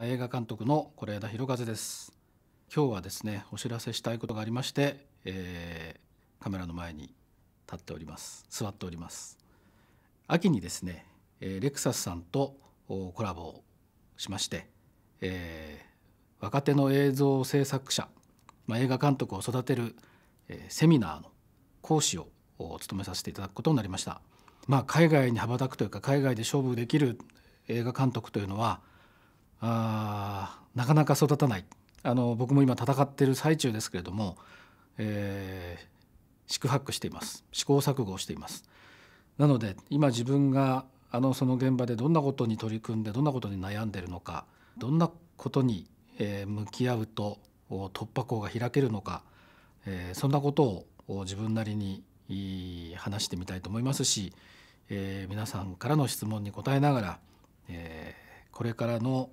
映画監督の是枝裕和です今日はですねお知らせしたいことがありまして、えー、カメラの前に立っております座っております秋にですねえレクサスさんとコラボをしまして、えー、若手の映像制作者、まあ、映画監督を育てる、えー、セミナーの講師を務めさせていただくことになりました、まあ、海外に羽ばたくというか海外で勝負できる映画監督というのはあなかなか育たないあの僕も今戦ってる最中ですけれども、えー、宿泊しています試行錯誤をしていますなので今自分があのその現場でどんなことに取り組んでどんなことに悩んでるのかどんなことに、えー、向き合うと突破口が開けるのか、えー、そんなことを自分なりに話してみたいと思いますし、えー、皆さんからの質問に答えながら、えー、これからの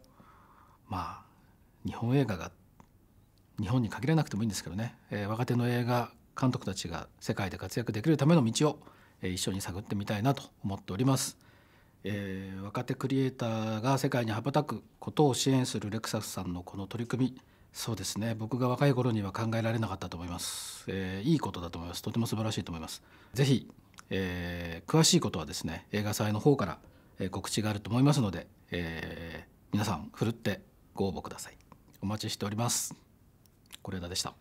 まあ日本映画が日本に限らなくてもいいんですけどね、えー、若手の映画監督たちが世界で活躍できるための道を、えー、一緒に探ってみたいなと思っております、えー、若手クリエイターが世界に羽ばたくことを支援するレクサスさんのこの取り組みそうですね僕が若い頃には考えられなかったと思います、えー、いいことだと思いますとても素晴らしいと思いますぜひ、えー、詳しいことはですね映画祭の方から告知があると思いますので、えー、皆さんふるってご応募くださいお待ちしております是枝でした